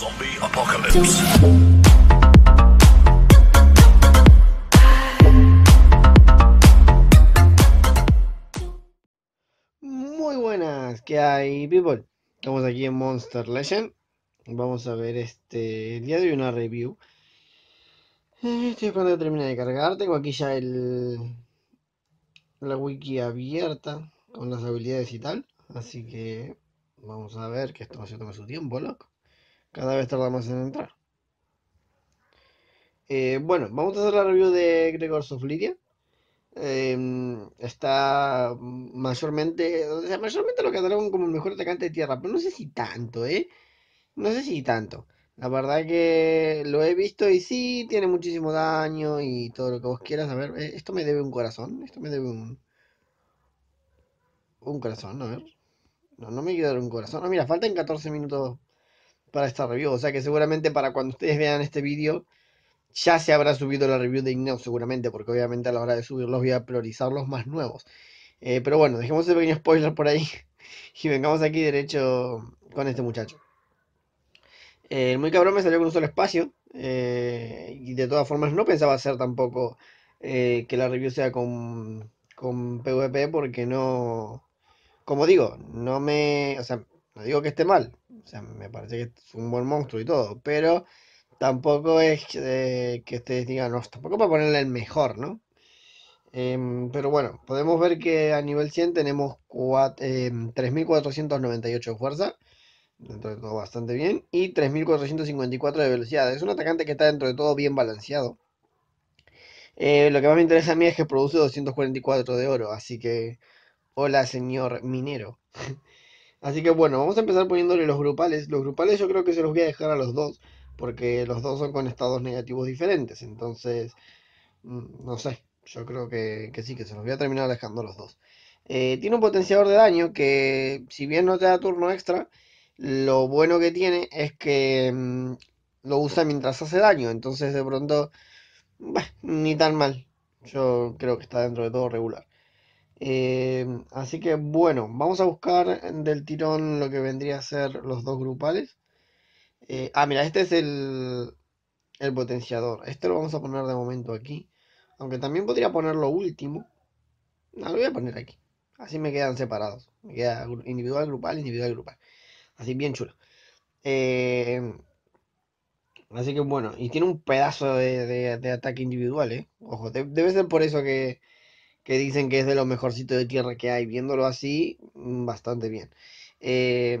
Zombie Apocalypse. Muy buenas, ¿qué hay, people? Estamos aquí en Monster Legend. Vamos a ver este día de una review. Eh, estoy esperando terminar de cargar. Tengo aquí ya el la wiki abierta con las habilidades y tal. Así que vamos a ver que no haciendo toma su tiempo, loco. Cada vez tarda más en entrar. Eh, bueno, vamos a hacer la review de Gregor of em, está mayormente, o sea, mayormente lo catalogan como el mejor atacante de tierra, pero no sé si tanto, ¿eh? No sé si tanto. La verdad que lo he visto y sí, tiene muchísimo daño y todo lo que vos quieras. A ver, eh, esto me debe un corazón, esto me debe un... Un corazón, a ver. No, no me quiero dar un corazón. No, ah, mira, faltan 14 minutos para esta review. O sea que seguramente para cuando ustedes vean este vídeo ya se habrá subido la review de Igneo seguramente, porque obviamente a la hora de subirlos voy a priorizar los más nuevos. Eh, pero bueno, dejemos ese pequeño spoiler por ahí y vengamos aquí derecho con este muchacho. muy cabrón me salió con un solo espacio eh, y de todas formas no pensaba hacer tampoco eh, que la review sea con, con PvP porque no, como digo, no me, o sea, no digo que esté mal, o sea, me parece que es un buen monstruo y todo, pero tampoco es eh, que ustedes digan, no, tampoco para ponerle el mejor, ¿no? Em, pero bueno, podemos ver que a nivel 100 tenemos 3.498 em, de fuerza, dentro de todo bastante bien, y 3.454 de velocidad. Es un atacante que está dentro de todo bien balanceado. Eh, lo que más me interesa a mí es que produce 244 de oro, así que... Hola, señor minero. Así que bueno, vamos a empezar poniéndole los grupales. Los grupales yo creo que se los voy a dejar a los dos, porque los dos son con estados negativos diferentes. Entonces, mm, no sé, yo creo que, sí, que se los voy a terminar dejando los dos. Eh, tiene un potenciador de daño que, si bien no te da turno extra, lo bueno que tiene es que mm, lo usa mientras hace daño. Entonces, de pronto, ni tan mal. Yo creo que está dentro de todo regular. Em, así que bueno, vamos a buscar del tirón lo que vendría a ser los dos grupales. Eh, ah, mira, este es el, el potenciador. Este lo vamos a poner de momento aquí. Aunque también podría poner lo último. No, lo voy a poner aquí. Así me quedan separados. Me queda individual, grupal, individual, grupal. Así bien chulo. Em, así que bueno, y tiene un pedazo de, ataque individual, ¿eh? Ojo, debe ser por eso que que dicen que es de los mejorcitos de tierra que hay. Viéndolo así, mm, bastante bien. Eh,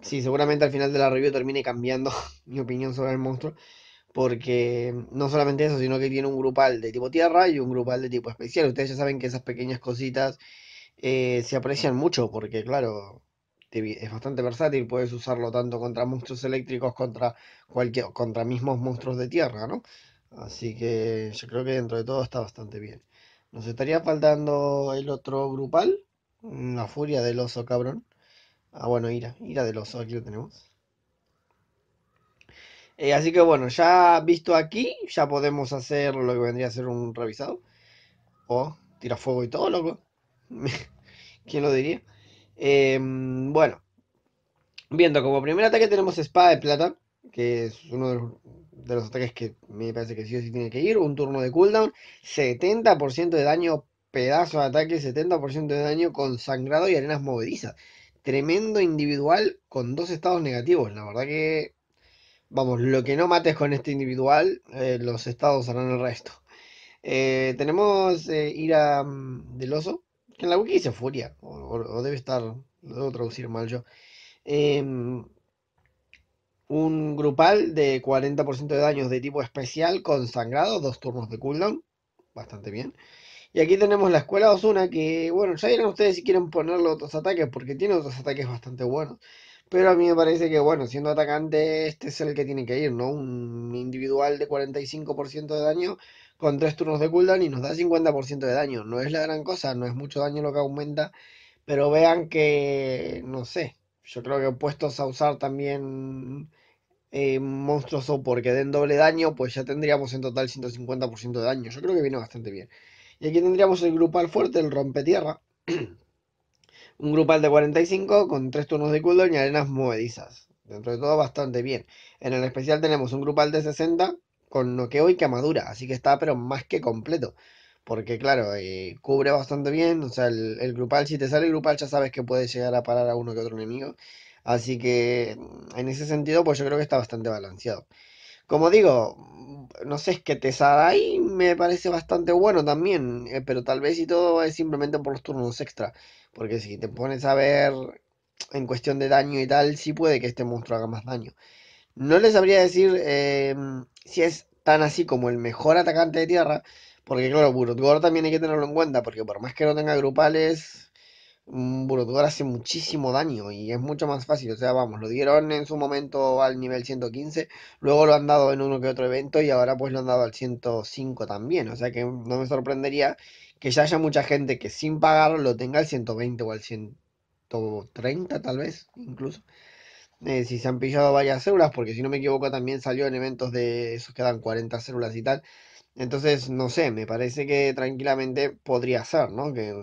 sí, seguramente al final de la review termine cambiando mi opinión sobre el monstruo. Porque mm, no solamente eso, sino que tiene un grupal de tipo tierra y un grupal de tipo especial. Ustedes ya saben que esas pequeñas cositas eh, se aprecian mucho porque, claro, es bastante versátil. Puedes usarlo tanto contra monstruos eléctricos, contra, cualquier, contra mismos monstruos de tierra, ¿no? Así que yo creo que dentro de todo está bastante bien. Nos estaría faltando el otro grupal, mm, la furia del oso cabrón. Ah, bueno, ira, ira del oso, aquí lo tenemos. Eh, así que bueno, ya visto aquí, ya podemos hacer lo que vendría a ser un revisado. O tira fuego y todo, loco. ¿Quién lo diría? Em, bueno, viendo como primer ataque tenemos espada de plata que es uno de los, ataques que me parece que sí o sí tiene que ir. Un turno de cooldown, 70% de daño, pedazo de ataque, 70% de daño con sangrado y arenas movedizas. Tremendo individual con dos estados negativos. La verdad que, vamos, lo que no mates con este individual, eh, los estados harán el resto. Eh, tenemos eh, Ira mm, del Oso, que en la wiki dice Furia, o, debe estar, lo debo traducir mal yo. Eh, un grupal de 40% de daños de tipo especial con sangrado, dos turnos de cooldown, bastante bien. Y aquí tenemos la escuela Osuna, que bueno, ya dirán ustedes si quieren ponerle otros ataques, porque tiene otros ataques bastante buenos. Pero a mí me parece que, bueno, siendo atacante, este es el que tiene que ir, ¿no? Un individual de 45% de daño con tres turnos de cooldown y nos da 50% de daño. No es la gran cosa, no es mucho daño lo que aumenta, pero vean que, no sé, yo creo que puestos a usar también eh, monstruoso porque den doble daño, pues ya tendríamos en total 150% de daño. Yo creo que viene bastante bien. Y aquí tendríamos el grupal fuerte, el rompetierra. un grupal de 45 con 3 turnos de cooldown y arenas movedizas. Dentro de todo bastante bien. En el especial tenemos un grupal de 60 con noqueo y quemadura. Así que está pero más que completo. Porque claro, eh, cubre bastante bien. O sea, el, el grupal, si te sale el grupal ya sabes que puede llegar a parar a uno que otro enemigo. Así que mm, en ese sentido, pues yo creo que está bastante balanceado. Como digo, mm, no sé, es que ahí, me parece bastante bueno también, eh, pero tal vez y todo es simplemente por los turnos extra. Porque si te pones a ver en cuestión de daño y tal, sí puede que este monstruo haga más daño. No les sabría decir eh, mm, si es tan así como el mejor atacante de tierra, porque claro, Burutgor también hay que tenerlo en cuenta, porque por más que no tenga grupales, Burodugar hace muchísimo daño y es mucho más fácil. O sea, vamos, lo dieron en su momento al nivel 115, luego lo han dado en uno que otro evento y ahora pues lo han dado al 105 también. O sea que no me sorprendería que ya haya mucha gente que sin pagar lo tenga al 120 o al 130 tal vez, incluso. Eh, si se han pillado varias células, porque si no me equivoco también salió en eventos de esos que dan 40 células y tal. Entonces, no sé, me parece que tranquilamente podría ser, ¿no? Que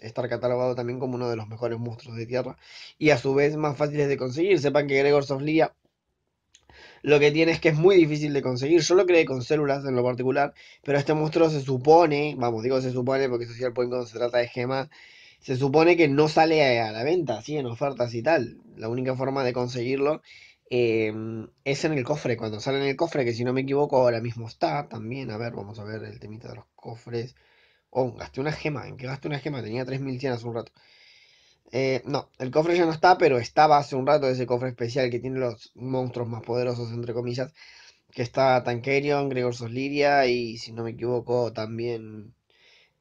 estar catalogado también como uno de los mejores monstruos de tierra y a su vez más fáciles de conseguir. Sepan que Gregor Soflia lo que tiene es que es muy difícil de conseguir. Yo lo creé con células en lo particular, pero este monstruo se supone, vamos, digo se supone porque Social Point cuando se trata de gemas, se supone que no sale a la venta, así en ofertas y tal. La única forma de conseguirlo em, es en el cofre, cuando sale en el cofre, que si no me equivoco ahora mismo está también. A ver, vamos a ver el temita de los cofres. Oh, gasté una gema. ¿En qué gasté una gema? Tenía 3100 hace un rato. Eh, no, el cofre ya no está, pero estaba hace un rato ese cofre especial que tiene los monstruos más poderosos, entre comillas. Que está Tankerion, Gregor Sosliria y, si no me equivoco, también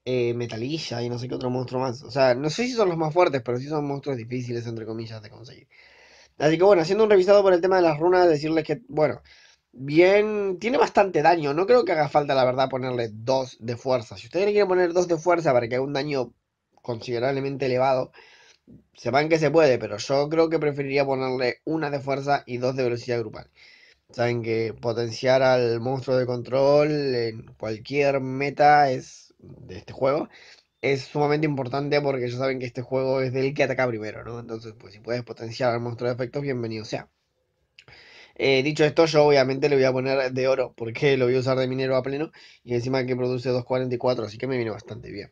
eh, Metalilla y no sé qué otro monstruo más. O sea, no sé si son los más fuertes, pero sí son monstruos difíciles, entre comillas, de conseguir. Así que bueno, haciendo un revisado por el tema de las runas, decirles que, bueno, bien, tiene bastante daño. No creo que haga falta, la verdad, ponerle dos de fuerza. Si ustedes quieren poner dos de fuerza para que haga un daño considerablemente elevado, sepan que se puede, pero yo creo que preferiría ponerle una de fuerza y dos de velocidad grupal. Saben que potenciar al monstruo de control en cualquier meta es de este juego es sumamente importante porque ya saben que este juego es del que ataca primero, ¿no? Entonces, pues si puedes potenciar al monstruo de efectos, bienvenido sea. Eh, dicho esto, yo obviamente le voy a poner de oro, porque lo voy a usar de minero a pleno, y encima que produce 2.44, así que me viene bastante bien.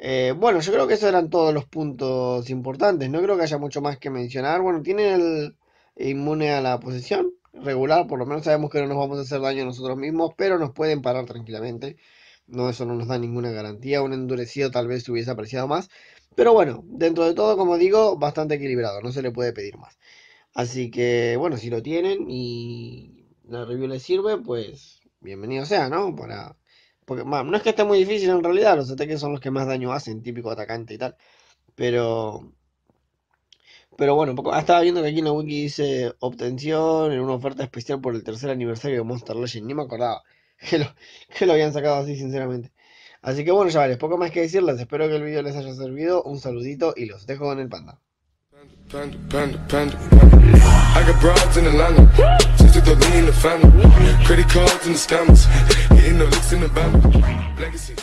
Eh, bueno, yo creo que esos eran todos los puntos importantes, no creo que haya mucho más que mencionar. Bueno, tiene el inmune a la posesión regular, por lo menos sabemos que no nos vamos a hacer daño nosotros mismos, pero nos pueden parar tranquilamente. No, eso no nos da ninguna garantía, un endurecido tal vez se hubiese apreciado más. Pero bueno, dentro de todo, como digo, bastante equilibrado, no se le puede pedir más. Así que, bueno, si lo tienen y la review les sirve, pues bienvenido sea, ¿no? Para, porque no es que esté muy difícil en realidad, los ataques son los que más daño hacen, típico atacante y tal. Pero, pero bueno, ah, estaba viendo que aquí en la wiki dice obtención en una oferta especial por el tercer aniversario de Monster Legend. Ni me acordaba que lo, que lo habían sacado así, sinceramente. Así que bueno, chavales, poco más que decirles. Espero que el video les haya servido. Un saludito y los dejo con el panda. I got broads in Atlanta, just to lean the family, credit cards and the scammers, hitting the licks in the band, Legacy.